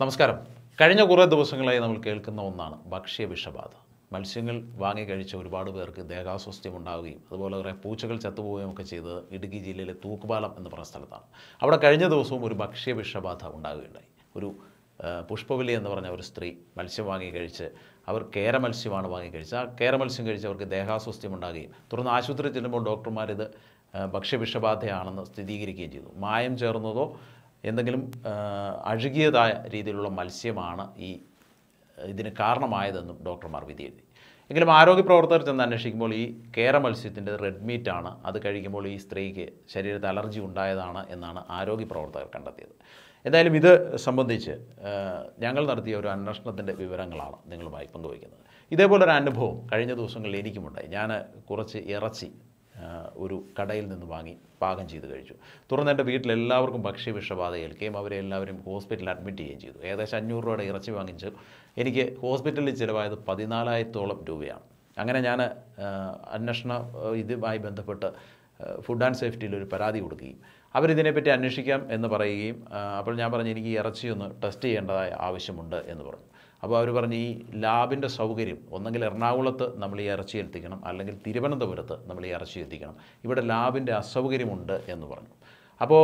നമസ്കാരം കഴിഞ്ഞ കുറേ ദിവസങ്ങളായി നമ്മൾ കേൾക്കുന്ന ഒന്നാണ് ഭക്ഷ്യ വിഷബാധ മത്സ്യങ്ങൾ വാങ്ങി കഴിച്ച ഒരുപാട് പേർക്ക് ദേഹാസ്വസ്ഥ്യം ഉണ്ടാവുകയും അതുപോലെ കുറേ പൂച്ചകൾ ചത്തുപോവുകയും ഒക്കെ ചെയ്തത് ഇടുക്കി ജില്ലയിലെ തൂക്കുപാലം എന്ന് പറഞ്ഞ സ്ഥലത്താണ് അവിടെ കഴിഞ്ഞ ദിവസവും ഒരു ഭക്ഷ്യ വിഷബാധ ഉണ്ടാവുകയുണ്ടായി ഒരു പുഷ്പവലി എന്ന് പറഞ്ഞ ഒരു സ്ത്രീ മത്സ്യം വാങ്ങി കഴിച്ച് അവർ കേര മത്സ്യമാണ് വാങ്ങി കഴിച്ചത് ആ കേര മത്സ്യം കഴിച്ച് അവർക്ക് ദേഹാസ്വസ്ഥ്യം ഉണ്ടാകുകയും തുടർന്ന് ആശുപത്രിയിൽ ചെല്ലുമ്പോൾ ഡോക്ടർമാരിത് വിഷബാധയാണെന്ന് സ്ഥിരീകരിക്കുകയും ചെയ്തു മായം ചേർന്നതോ എന്തെങ്കിലും അഴുകിയതായ രീതിയിലുള്ള മത്സ്യമാണ് ഈ ഇതിന് കാരണമായതെന്നും ഡോക്ടർമാർ വിധിയെഴുതി എങ്കിലും ആരോഗ്യ പ്രവർത്തകർ ചെന്ന് അന്വേഷിക്കുമ്പോൾ ഈ കേര മത്സ്യത്തിൻ്റെ റെഡ് മീറ്റ് ആണ് അത് കഴിക്കുമ്പോൾ ഈ സ്ത്രീക്ക് ശരീരത്തിൽ അലർജി ഉണ്ടായതാണ് എന്നാണ് ആരോഗ്യ പ്രവർത്തകർ കണ്ടെത്തിയത് എന്തായാലും ഇത് സംബന്ധിച്ച് ഞങ്ങൾ നടത്തിയ ഒരു അന്വേഷണത്തിൻ്റെ വിവരങ്ങളാണ് നിങ്ങളുമായി പങ്കുവയ്ക്കുന്നത് ഇതേപോലൊരു അനുഭവം കഴിഞ്ഞ ദിവസങ്ങളിൽ എനിക്കുമുണ്ടായി ഞാൻ കുറച്ച് ഇറച്ചി ഒരു കടയിൽ നിന്ന് വാങ്ങി പാകം ചെയ്ത് കഴിച്ചു തുടർന്ന് എൻ്റെ വീട്ടിലെല്ലാവർക്കും എല്ലാവർക്കും ഭക്ഷ്യ വിഷബാധ ഏൽക്കുകയും അവരെ എല്ലാവരും ഹോസ്പിറ്റലിൽ അഡ്മിറ്റ് ചെയ്യുകയും ചെയ്തു ഏകദേശം അഞ്ഞൂറ് രൂപയുടെ ഇറച്ചി വാങ്ങിച്ച് എനിക്ക് ഹോസ്പിറ്റലിൽ ചിലവായത് പതിനാലായിരത്തോളം രൂപയാണ് അങ്ങനെ ഞാൻ അന്വേഷണ ഇതുമായി ബന്ധപ്പെട്ട് ഫുഡ് ആൻഡ് സേഫ്റ്റിയിൽ ഒരു പരാതി കൊടുക്കുകയും അവരിതിനെപ്പറ്റി അന്വേഷിക്കാം എന്ന് പറയുകയും അപ്പോൾ ഞാൻ പറഞ്ഞു എനിക്ക് ഇറച്ചിയൊന്ന് ടെസ്റ്റ് ചെയ്യേണ്ടതായ ആവശ്യമുണ്ട് എന്ന് പറഞ്ഞു അപ്പോൾ അവർ പറഞ്ഞ് ഈ ലാബിൻ്റെ സൗകര്യം ഒന്നെങ്കിൽ എറണാകുളത്ത് നമ്മൾ ഈ ഇറച്ചി എത്തിക്കണം അല്ലെങ്കിൽ തിരുവനന്തപുരത്ത് നമ്മൾ ഈ ഇറച്ചി എത്തിക്കണം ഇവിടെ ലാബിൻ്റെ അസൗകര്യമുണ്ട് എന്ന് പറഞ്ഞു അപ്പോൾ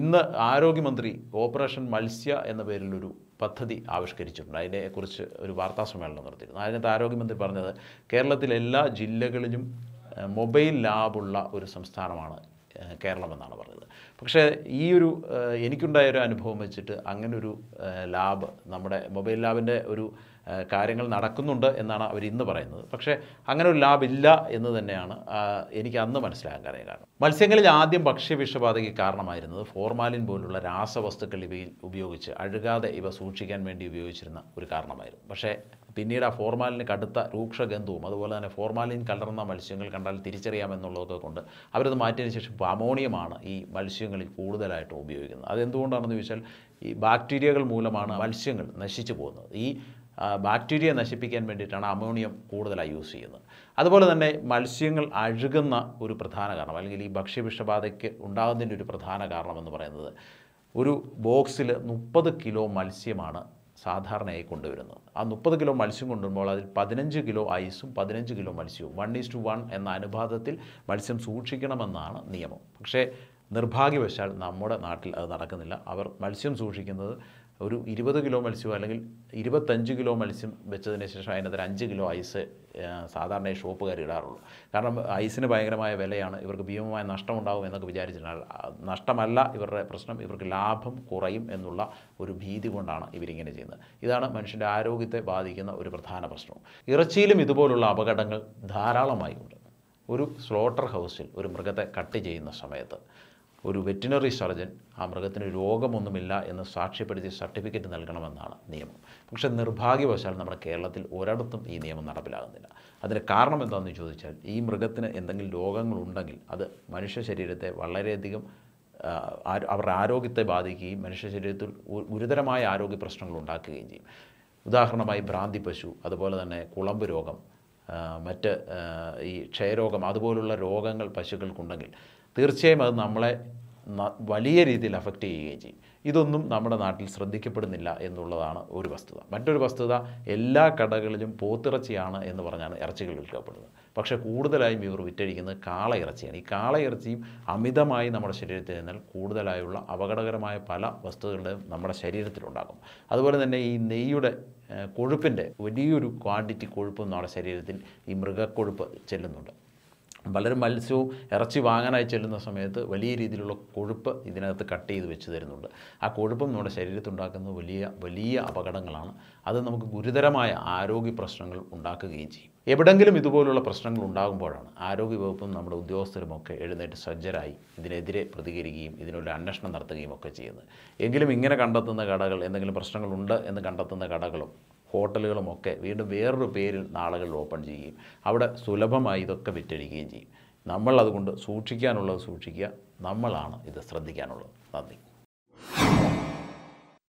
ഇന്ന് ആരോഗ്യമന്ത്രി ഓപ്പറേഷൻ മത്സ്യ എന്ന പേരിലൊരു പദ്ധതി ആവിഷ്കരിച്ചിട്ടുണ്ട് അതിനെക്കുറിച്ച് ഒരു വാർത്താ നടത്തിയിരുന്നു അതിനകത്ത് ആരോഗ്യമന്ത്രി പറഞ്ഞത് കേരളത്തിലെ എല്ലാ ജില്ലകളിലും മൊബൈൽ ലാബുള്ള ഒരു സംസ്ഥാനമാണ് കേരളമെന്നാണ് പറഞ്ഞത് പക്ഷേ ഈ ഒരു എനിക്കുണ്ടായ ഒരു അനുഭവം വെച്ചിട്ട് അങ്ങനൊരു ലാബ് നമ്മുടെ മൊബൈൽ ലാബിൻ്റെ ഒരു കാര്യങ്ങൾ നടക്കുന്നുണ്ട് എന്നാണ് അവർ ഇന്ന് പറയുന്നത് പക്ഷേ അങ്ങനെ ഒരു ലാബില്ല ഇല്ല എന്ന് തന്നെയാണ് എനിക്ക് അന്ന് മനസ്സിലാകാൻ കാരണം മത്സ്യങ്ങളിൽ ആദ്യം വിഷബാധയ്ക്ക് കാരണമായിരുന്നത് ഫോർമാലിൻ പോലുള്ള രാസവസ്തുക്കൾ ഇവയിൽ ഉപയോഗിച്ച് അഴുകാതെ ഇവ സൂക്ഷിക്കാൻ വേണ്ടി ഉപയോഗിച്ചിരുന്ന ഒരു കാരണമായിരുന്നു പക്ഷേ പിന്നീട് ആ ഫോർമാലിന് കടുത്ത രൂക്ഷഗന്ധവും അതുപോലെ തന്നെ ഫോർമാലിൻ കലർന്ന മത്സ്യങ്ങൾ കണ്ടാൽ തിരിച്ചറിയാമെന്നുള്ളതൊക്കെ കൊണ്ട് അവരത് മാറ്റിയതിന് ശേഷം അമോണിയമാണ് ഈ മത്സ്യങ്ങളിൽ കൂടുതലായിട്ട് ഉപയോഗിക്കുന്നത് അതെന്തുകൊണ്ടാണെന്ന് ചോദിച്ചാൽ ഈ ബാക്ടീരിയകൾ മൂലമാണ് മത്സ്യങ്ങൾ നശിച്ചു പോകുന്നത് ഈ ബാക്ടീരിയ നശിപ്പിക്കാൻ വേണ്ടിയിട്ടാണ് അമോണിയം കൂടുതലായി യൂസ് ചെയ്യുന്നത് അതുപോലെ തന്നെ മത്സ്യങ്ങൾ അഴുകുന്ന ഒരു പ്രധാന കാരണം അല്ലെങ്കിൽ ഈ ഭക്ഷ്യവിഷബാധയ്ക്ക് ഉണ്ടാകുന്നതിൻ്റെ ഒരു പ്രധാന കാരണമെന്ന് പറയുന്നത് ഒരു ബോക്സിൽ മുപ്പത് കിലോ മത്സ്യമാണ് സാധാരണയായി കൊണ്ടുവരുന്നത് ആ മുപ്പത് കിലോ മത്സ്യം കൊണ്ടുവരുമ്പോൾ അതിൽ പതിനഞ്ച് കിലോ ഐസും പതിനഞ്ച് കിലോ മത്സ്യവും വൺ ഈസ് ടു വൺ എന്ന അനുപാതത്തിൽ മത്സ്യം സൂക്ഷിക്കണമെന്നാണ് നിയമം പക്ഷേ നിർഭാഗ്യവശാൽ നമ്മുടെ നാട്ടിൽ അത് നടക്കുന്നില്ല അവർ മത്സ്യം സൂക്ഷിക്കുന്നത് ഒരു ഇരുപത് കിലോ മത്സ്യം അല്ലെങ്കിൽ ഇരുപത്തഞ്ച് കിലോ മത്സ്യം വെച്ചതിന് ശേഷം അതിനകത്ത് അഞ്ച് കിലോ ഐസ് സാധാരണ ഷോപ്പുകാർ ഇടാറുള്ളൂ കാരണം ഐസിന് ഭയങ്കരമായ വിലയാണ് ഇവർക്ക് ഭീമമായ നഷ്ടമുണ്ടാകും എന്നൊക്കെ വിചാരിച്ചിട്ടാണ് നഷ്ടമല്ല ഇവരുടെ പ്രശ്നം ഇവർക്ക് ലാഭം കുറയും എന്നുള്ള ഒരു ഭീതി കൊണ്ടാണ് ഇവരിങ്ങനെ ചെയ്യുന്നത് ഇതാണ് മനുഷ്യൻ്റെ ആരോഗ്യത്തെ ബാധിക്കുന്ന ഒരു പ്രധാന പ്രശ്നം ഇറച്ചിയിലും ഇതുപോലുള്ള അപകടങ്ങൾ ധാരാളമായി ഉണ്ട് ഒരു സ്ലോട്ടർ ഹൗസിൽ ഒരു മൃഗത്തെ കട്ട് ചെയ്യുന്ന സമയത്ത് ഒരു വെറ്റിനറി സർജൻ ആ മൃഗത്തിന് രോഗമൊന്നുമില്ല എന്ന് സാക്ഷ്യപ്പെടുത്തി സർട്ടിഫിക്കറ്റ് നൽകണമെന്നാണ് നിയമം പക്ഷേ നിർഭാഗ്യവശാൽ നമ്മുടെ കേരളത്തിൽ ഒരിടത്തും ഈ നിയമം നടപ്പിലാകുന്നില്ല അതിന് കാരണം എന്താണെന്ന് ചോദിച്ചാൽ ഈ മൃഗത്തിന് എന്തെങ്കിലും രോഗങ്ങളുണ്ടെങ്കിൽ അത് മനുഷ്യ ശരീരത്തെ വളരെയധികം അവരുടെ ആരോഗ്യത്തെ ബാധിക്കുകയും മനുഷ്യ ശരീരത്തിൽ ഗുരുതരമായ ആരോഗ്യ പ്രശ്നങ്ങൾ ഉണ്ടാക്കുകയും ചെയ്യും ഉദാഹരണമായി ഭ്രാന്തി പശു അതുപോലെ തന്നെ കുളമ്പ് രോഗം മറ്റ് ഈ ക്ഷയരോഗം അതുപോലുള്ള രോഗങ്ങൾ പശുക്കൾക്കുണ്ടെങ്കിൽ തീർച്ചയായും അത് നമ്മളെ വലിയ രീതിയിൽ അഫക്റ്റ് ചെയ്യുകയും ചെയ്യും ഇതൊന്നും നമ്മുടെ നാട്ടിൽ ശ്രദ്ധിക്കപ്പെടുന്നില്ല എന്നുള്ളതാണ് ഒരു വസ്തുത മറ്റൊരു വസ്തുത എല്ലാ കടകളിലും പോത്തിറച്ചിയാണ് എന്ന് പറഞ്ഞാണ് ഇറച്ചികൾ വിൽക്കപ്പെടുന്നത് പക്ഷേ കൂടുതലായും ഇവർ വിറ്റഴിക്കുന്നത് ഇറച്ചിയാണ് ഈ കാള ഇറച്ചിയും അമിതമായി നമ്മുടെ ശരീരത്തിൽ നിന്നാൽ കൂടുതലായുള്ള അപകടകരമായ പല വസ്തുക്കളും നമ്മുടെ ശരീരത്തിലുണ്ടാകും അതുപോലെ തന്നെ ഈ നെയ്യുടെ കൊഴുപ്പിൻ്റെ വലിയൊരു ക്വാണ്ടിറ്റി കൊഴുപ്പും നമ്മുടെ ശരീരത്തിൽ ഈ മൃഗക്കൊഴുപ്പ് ചെല്ലുന്നുണ്ട് പലരും മത്സ്യവും ഇറച്ചി വാങ്ങാനായി ചെല്ലുന്ന സമയത്ത് വലിയ രീതിയിലുള്ള കൊഴുപ്പ് ഇതിനകത്ത് കട്ട് ചെയ്ത് വെച്ച് തരുന്നുണ്ട് ആ കൊഴുപ്പും നമ്മുടെ ശരീരത്തുണ്ടാക്കുന്ന വലിയ വലിയ അപകടങ്ങളാണ് അത് നമുക്ക് ഗുരുതരമായ ആരോഗ്യ പ്രശ്നങ്ങൾ ഉണ്ടാക്കുകയും ചെയ്യും എവിടെങ്കിലും ഇതുപോലുള്ള പ്രശ്നങ്ങൾ ഉണ്ടാകുമ്പോഴാണ് ആരോഗ്യവകുപ്പും നമ്മുടെ ഉദ്യോഗസ്ഥരുമൊക്കെ എഴുന്നേറ്റ് സജ്ജരായി ഇതിനെതിരെ പ്രതികരിക്കുകയും ഇതിനുള്ള അന്വേഷണം നടത്തുകയും ഒക്കെ ചെയ്യുന്നത് എങ്കിലും ഇങ്ങനെ കണ്ടെത്തുന്ന കടകൾ എന്തെങ്കിലും പ്രശ്നങ്ങളുണ്ട് എന്ന് കണ്ടെത്തുന്ന കടകളും ഹോട്ടലുകളുമൊക്കെ വീണ്ടും വേറൊരു പേരിൽ നാളുകളിൽ ഓപ്പൺ ചെയ്യുകയും അവിടെ സുലഭമായി ഇതൊക്കെ വിറ്റഴിക്കുകയും ചെയ്യും നമ്മളതുകൊണ്ട് സൂക്ഷിക്കാനുള്ളത് സൂക്ഷിക്കുക നമ്മളാണ് ഇത് ശ്രദ്ധിക്കാനുള്ളത് നന്ദി